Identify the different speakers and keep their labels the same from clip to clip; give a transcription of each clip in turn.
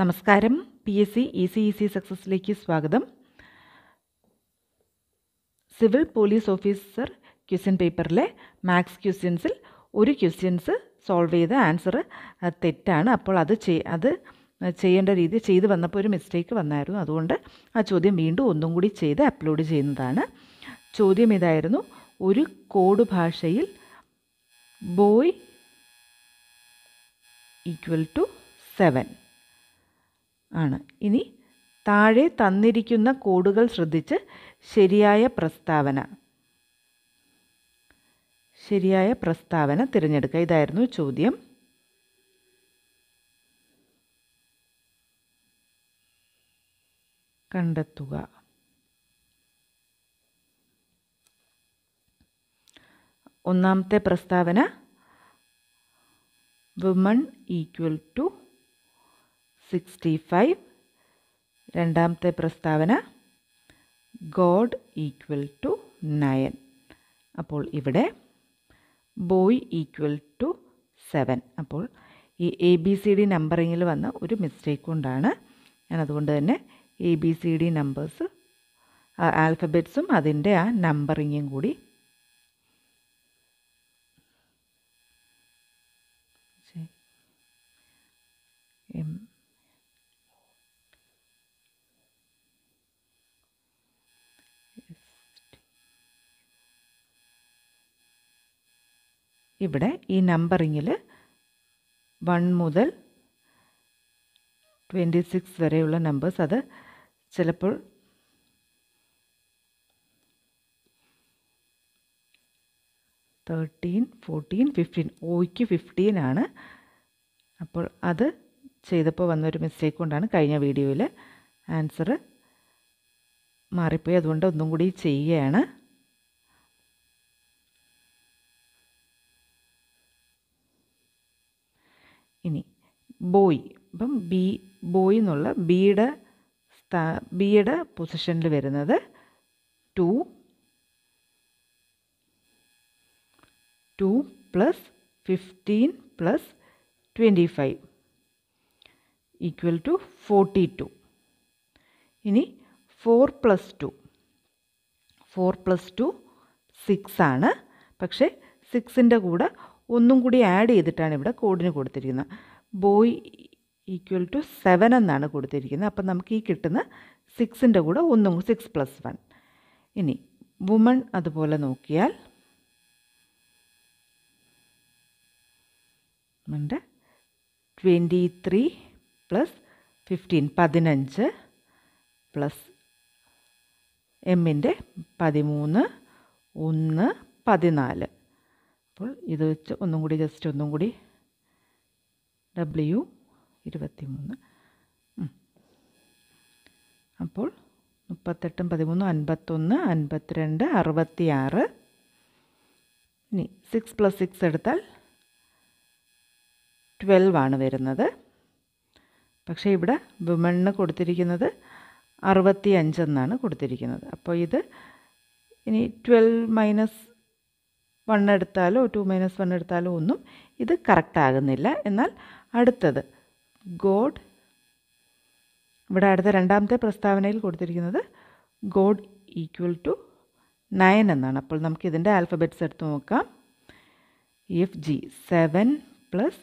Speaker 1: നമസ്കാരം P S C E C സക്സസിലേക്ക് സ്വാഗതം സിവിൽ പോലീസ് ഓഫീസർ ക്വസ്റ്റ്യൻ പേപ്പറിലെ മാത്സ് ക്വസ്റ്റ്യൻസിൽ ഒരു ക്വസ്റ്റ്യൻസ് സോൾവ് ചെയ്ത ആൻസർ തെറ്റാണ് അപ്പോൾ അത് ചെയ് അത് ചെയ്യേണ്ട രീതി ചെയ്ത് വന്നപ്പോൾ ഒരു മിസ്റ്റേക്ക് വന്നായിരുന്നു അതുകൊണ്ട് ആ ചോദ്യം വീണ്ടും ഒന്നും കൂടി ചെയ്ത് അപ്ലോഡ് ചെയ്യുന്നതാണ് ചോദ്യം ഇതായിരുന്നു ഒരു കോഡ് ഭാഷയിൽ ബോയ് ഈക്വൽ ടു സെവൻ ആണ് ഇനി താഴെ തന്നിരിക്കുന്ന കോഡുകൾ ശ്രദ്ധിച്ച് ശരിയായ പ്രസ്താവന ശരിയായ പ്രസ്താവന തിരഞ്ഞെടുക്കുക ഇതായിരുന്നു ചോദ്യം കണ്ടെത്തുക ഒന്നാമത്തെ പ്രസ്താവന woman equal to sixty five രണ്ടാമത്തെ പ്രസ്താവന ഗോഡ് ഈക്വൽ ടു നയൻ അപ്പോൾ ഇവിടെ ബോയ് ഈക്വൽ ടു സെവൻ അപ്പോൾ ഈ എ ബി സി ഡി നമ്പറിങ്ങിൽ വന്ന ഒരു മിസ്റ്റേക്ക് കൊണ്ടാണ് ഞാൻ അതുകൊണ്ട് തന്നെ A B C D numbers ആൽഫബറ്റ്സും അതിൻ്റെ ആ നമ്പറിങ്ങും കൂടി ഇവിടെ ഈ നമ്പറിങ്ങിൽ വൺ മുതൽ ട്വൻറ്റി സിക്സ് വരെയുള്ള നമ്പേഴ്സ് അത് ചിലപ്പോൾ തേർട്ടീൻ ഫോർട്ടീൻ ഫിഫ്റ്റീൻ ഓയ്ക്ക് ഫിഫ്റ്റീൻ ആണ് അപ്പോൾ അത് ചെയ്തപ്പോൾ വന്നൊരു മിസ്റ്റേക്ക് കൊണ്ടാണ് കഴിഞ്ഞ വീഡിയോയിൽ ആൻസർ മാറിപ്പോയി അതുകൊണ്ട് ഒന്നും കൂടി ചെയ്യുകയാണ് ഇനി ബോയ് അപ്പം ബി ബോയ് എന്നുള്ള ബിയുടെ സ്ഥാ ബിയുടെ പൊസിഷനിൽ വരുന്നത് two two plus fifteen plus twenty five equal to forty two ഇനി four plus two four plus two six ആണ് പക്ഷേ സിക്സിൻ്റെ കൂടെ ഒന്നും കൂടി ആഡ് ചെയ്തിട്ടാണ് ഇവിടെ കോഡിന് കൊടുത്തിരിക്കുന്നത് ബോയ് ഈക്വൽ ടു സെവൻ എന്നാണ് കൊടുത്തിരിക്കുന്നത് അപ്പം നമുക്ക് ഈ കിട്ടുന്ന സിക്സിൻ്റെ കൂടെ ഒന്നും സിക്സ് പ്ലസ് വൺ ഇനി വുമൺ അതുപോലെ നോക്കിയാൽ ഉണ്ട് ട്വൻറ്റി ത്രീ പ്ലസ് ഫിഫ്റ്റീൻ പതിനഞ്ച് പ്ലസ് എമ്മിൻ്റെ പതിമൂന്ന് ഒന്ന് പതിനാല് അപ്പോൾ ഇത് വെച്ച് ഒന്നും കൂടി ജസ്റ്റ് ഒന്നും കൂടി ഡബ്ല്യു ഇരുപത്തി മൂന്ന് അപ്പോൾ മുപ്പത്തെട്ടും പതിമൂന്നും അൻപത്തൊന്ന് അൻപത്തിരണ്ട് ആറ് ഇനി സിക്സ് പ്ലസ് സിക്സ് എടുത്താൽ ട്വൽവ് ആണ് വരുന്നത് പക്ഷേ ഇവിടെ വിമണ്ണിന് കൊടുത്തിരിക്കുന്നത് അറുപത്തി അഞ്ചെന്നാണ് കൊടുത്തിരിക്കുന്നത് അപ്പോൾ ഇത് ഇനി ട്വൽവ് മൈനസ് വൺ എടുത്താലോ ടു മൈനസ് വൺ എടുത്താലോ ഒന്നും ഇത് കറക്റ്റ് ആകുന്നില്ല എന്നാൽ അടുത്തത് ഗോഡ് ഇവിടെ അടുത്ത രണ്ടാമത്തെ പ്രസ്താവനയിൽ കൊടുത്തിരിക്കുന്നത് ഗോഡ് ഈക്വൽ ടു നയൻ എന്നാണ് അപ്പോൾ നമുക്ക് ഇതിൻ്റെ ആൽഫബറ്റ്സ് എടുത്ത് നോക്കാം F G seven plus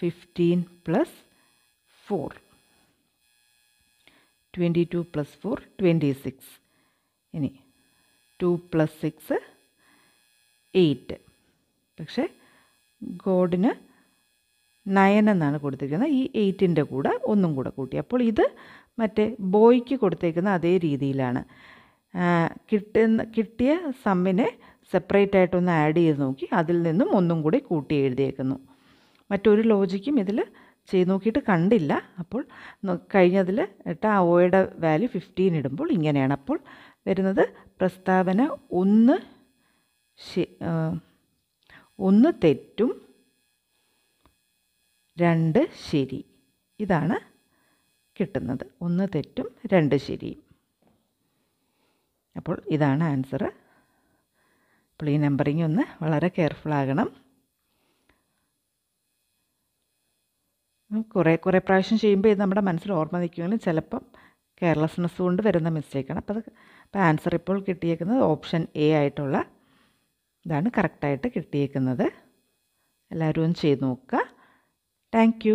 Speaker 1: fifteen plus four twenty two plus four twenty six ഇനി ടു പ്ലസ് സിക്സ് എയ്റ്റ് പക്ഷേ ഗോഡിന് നയൻ എന്നാണ് കൊടുത്തിരിക്കുന്നത് ഈ എയ്റ്റിൻ്റെ കൂടെ ഒന്നും കൂടെ കൂട്ടി അപ്പോൾ ഇത് മറ്റേ ബോയ്ക്ക് കൊടുത്തേക്കുന്ന അതേ രീതിയിലാണ് കിട്ടുന്ന കിട്ടിയ സമ്മിനെ സെപ്പറേറ്റ് ആയിട്ടൊന്ന് ആഡ് ചെയ്ത് നോക്കി അതിൽ നിന്നും ഒന്നും കൂടി കൂട്ടി എഴുതിയേക്കുന്നു മറ്റൊരു ലോജിക്കും ഇതിൽ ചെയ്ത് നോക്കിയിട്ട് കണ്ടില്ല അപ്പോൾ കഴിഞ്ഞതിൽ ഇട്ട ആ ഓയുടെ വാല്യൂ ഫിഫ്റ്റീൻ ഇടുമ്പോൾ ഇങ്ങനെയാണ് അപ്പോൾ വരുന്നത് പ്രസ്താവന ഒന്ന് ഒന്ന് തെറ്റും രണ്ട് ശരി ഇതാണ് കിട്ടുന്നത് ഒന്ന് തെറ്റും രണ്ട് ശരിയും അപ്പോൾ ഇതാണ് ആൻസർ അപ്പോൾ ഈ നമ്പറിങ് ഒന്ന് വളരെ കെയർഫുൾ ആകണം കുറേ കുറേ പ്രാവശ്യം ചെയ്യുമ്പോൾ ഇത് നമ്മുടെ മനസ്സിൽ ഓർമ്മ നിൽക്കുമെങ്കിലും ചിലപ്പം കെയർലെസ്നെസ് കൊണ്ട് വരുന്ന മിസ്റ്റേക്കാണ് അപ്പോൾ അത് ആൻസർ ഇപ്പോൾ കിട്ടിയേക്കുന്നത് ഓപ്ഷൻ എ ആയിട്ടുള്ള ഇതാണ് കറക്റ്റായിട്ട് കിട്ടിയേക്കുന്നത് എല്ലാവരും ചെയ്ത് നോക്കുക താങ്ക്